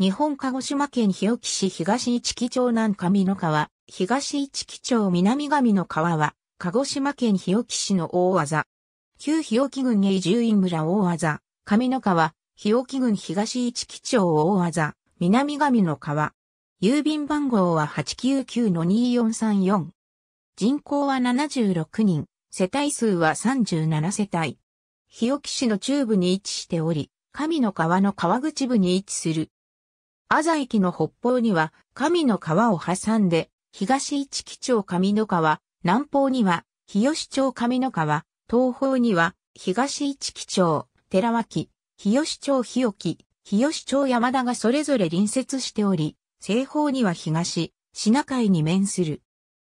日本鹿児島県日置市東市木町南上の川、東市木町南上の川は、鹿児島県日置市の大技。旧日置郡へ移住院村大技、上の川、日置郡東市木町大技、南上の川。郵便番号は899-2434。人口は76人、世帯数は37世帯。日置市の中部に位置しており、上の川の川口部に位置する朝駅の北方には、神の川を挟んで、東市木町上の川、南方には、日吉町上の川、東方には、東市木町、寺脇、日吉町日置、日吉町山田がそれぞれ隣接しており、西方には東、品海に面する。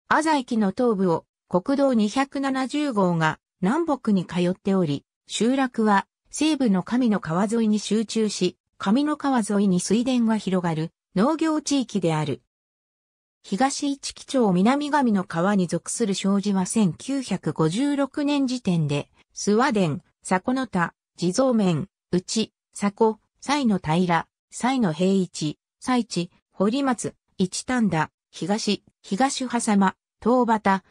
朝駅の東部を国道270号が南北に通っており、集落は西部の神の川沿いに集中し、上の川沿いに水田が広がる農業地域である。東市木町南上の川に属する障子は1956年時点で、諏訪殿、佐古の田、地蔵面、内、佐古、西の平、西の平一、西地、堀松、一丹田、東、東狭間、東端、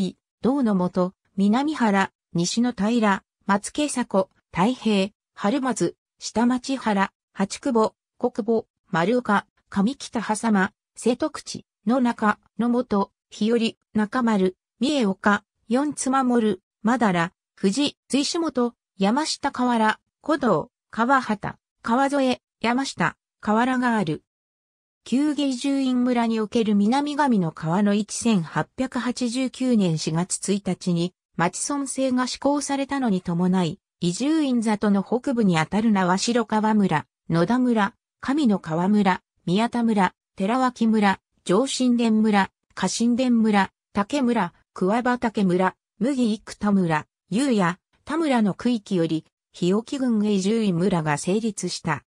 囲い、道の元、南原、西の平、松家古、太平、春松、下町原、八久保、国母、丸岡、上北狭間、瀬戸口、野中、野本、日和、中丸、三重岡、四つ守、まだら、富士、随所元、山下河原、古道、川畑、川添、山下、河原がある。旧芸住院村における南上の川の1889年4月1日に町村制が施行されたのに伴い、移住院里の北部にあたる名は白川村、野田村、神の川村、宮田村、寺脇村、上新田村、家神田村、竹村、桑畑村、麦生田村、優也、田村の区域より、日置郡へ獣院村が成立した。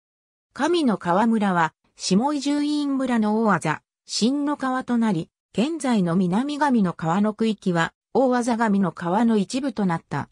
神の川村は、下井住院村の大技、新の川となり、現在の南神の川の区域は、大技神の川の一部となった。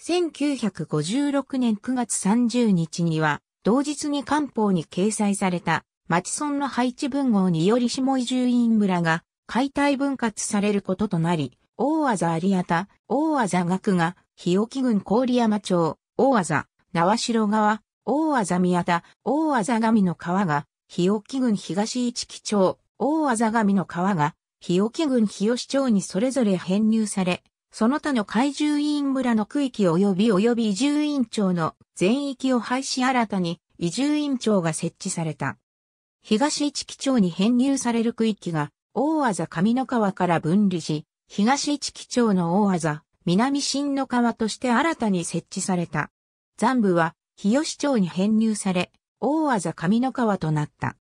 1956年9月30日には、同日に官報に掲載された、町村の配置文号により下伊集院村が解体分割されることとなり、大技有方、大技学が、日置郡郡山町、大技、縄城川、大技宮田、大技神の川が、日置郡東市木町、大技神の川が、日置郡日吉町にそれぞれ編入され、その他の海獣委員村の区域及び及び移住委員長の全域を廃止新たに移住委員長が設置された。東市木町に編入される区域が大技上の川から分離し、東市木町の大技南新の川として新たに設置された。残部は日吉町に編入され、大技上の川となった。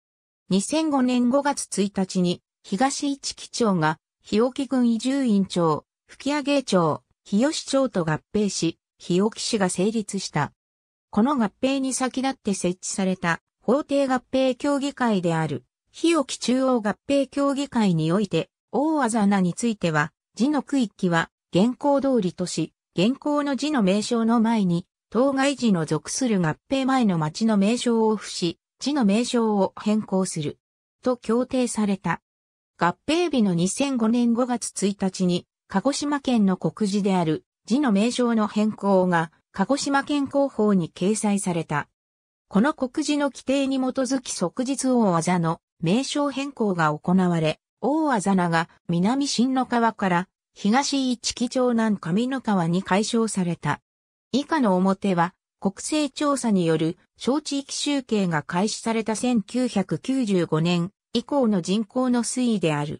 2005年5月1日に東市木町が日置郡移住委員長、吹上町、日吉町と合併し、日置市が成立した。この合併に先立って設置された法定合併協議会である日置中央合併協議会において、大技名については、字の区域は現行通りとし、現行の字の名称の前に、当該字の属する合併前の町の名称を付し、字の名称を変更する。と協定された。合併日の2005年5月1日に、鹿児島県の国字である字の名称の変更が鹿児島県広報に掲載された。この国字の規定に基づき即日大技の名称変更が行われ、大技名が南新の川から東一木町南上の川に解消された。以下の表は国勢調査による小地域集計が開始された1995年以降の人口の推移である。